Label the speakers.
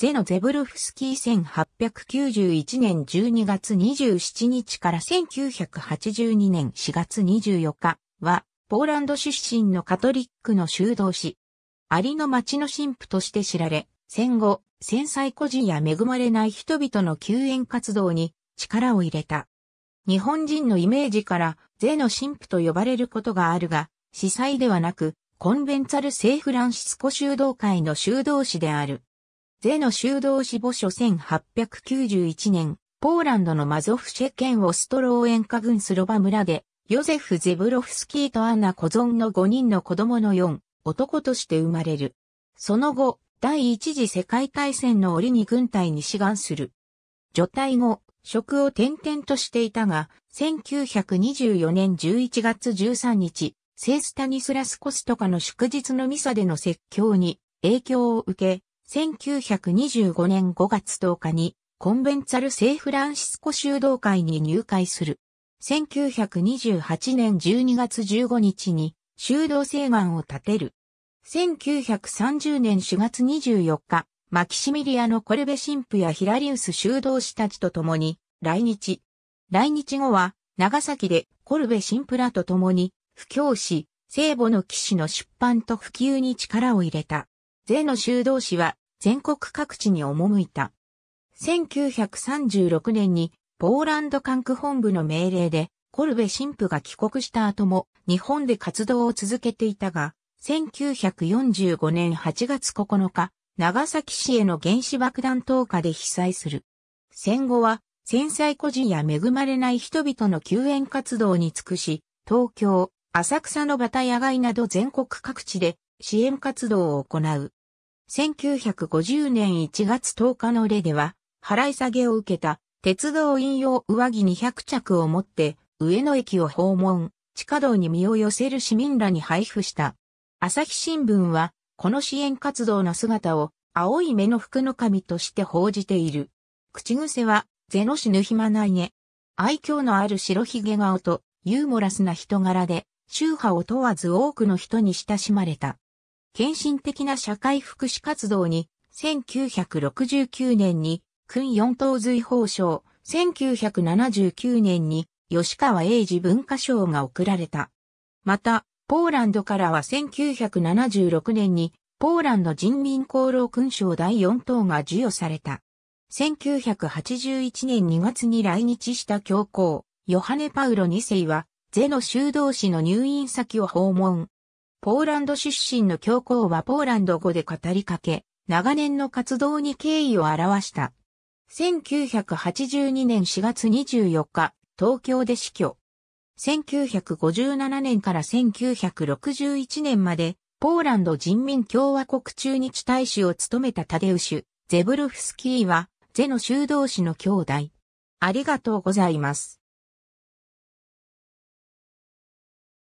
Speaker 1: ゼノ・ゼブルフスキー1891年12月27日から1982年4月24日は、ポーランド出身のカトリックの修道士。ありの町の神父として知られ、戦後、戦災孤児や恵まれない人々の救援活動に力を入れた。日本人のイメージから、ゼノ神父と呼ばれることがあるが、司祭ではなく、コンベンツァルセイ・フランシスコ修道会の修道士である。ゼノ修道士墓所1891年、ポーランドのマゾフシェ県オストローエンカ郡スロバ村で、ヨゼフ・ゼブロフスキーとアンナ・コゾンの5人の子供の4、男として生まれる。その後、第一次世界大戦の折に軍隊に志願する。除隊後、職を転々としていたが、1924年11月13日、聖スタニスラス・コストカの祝日のミサでの説教に影響を受け、1925年5月10日にコンベンツァル聖フランシスコ修道会に入会する。1928年12月15日に修道聖願を立てる。1930年4月24日、マキシミリアのコルベ神父やヒラリウス修道士たちと共に来日。来日後は長崎でコルベ神父らと共に布教師、聖母の騎士の出版と普及に力を入れた。税の修道士は全国各地に赴いた。1936年にポーランド管区本部の命令でコルベ神父が帰国した後も日本で活動を続けていたが、1945年8月9日、長崎市への原子爆弾投下で被災する。戦後は戦災孤児や恵まれない人々の救援活動に尽くし、東京、浅草のバタ野外など全国各地で支援活動を行う。1950年1月10日の例では、払い下げを受けた鉄道引用上着200着を持って上野駅を訪問、地下道に身を寄せる市民らに配布した。朝日新聞は、この支援活動の姿を青い目の服の神として報じている。口癖は、ゼノシヌヒマナイネ。愛嬌のある白ひげ顔とユーモラスな人柄で、宗派を問わず多くの人に親しまれた。献身的な社会福祉活動に、1969年に、君四等随法賞、1979年に、吉川英治文化賞が贈られた。また、ポーランドからは1976年に、ポーランド人民功労勲章第四等が授与された。1981年2月に来日した教皇、ヨハネ・パウロ2世は、ゼノ修道士の入院先を訪問。ポーランド出身の教皇はポーランド語で語りかけ、長年の活動に敬意を表した。1982年4月24日、東京で死去。1957年から1961年まで、ポーランド人民共和国中日大使を務めたタデウシュ、ゼブルフスキーは、ゼの修道士の兄弟。ありがとうございます。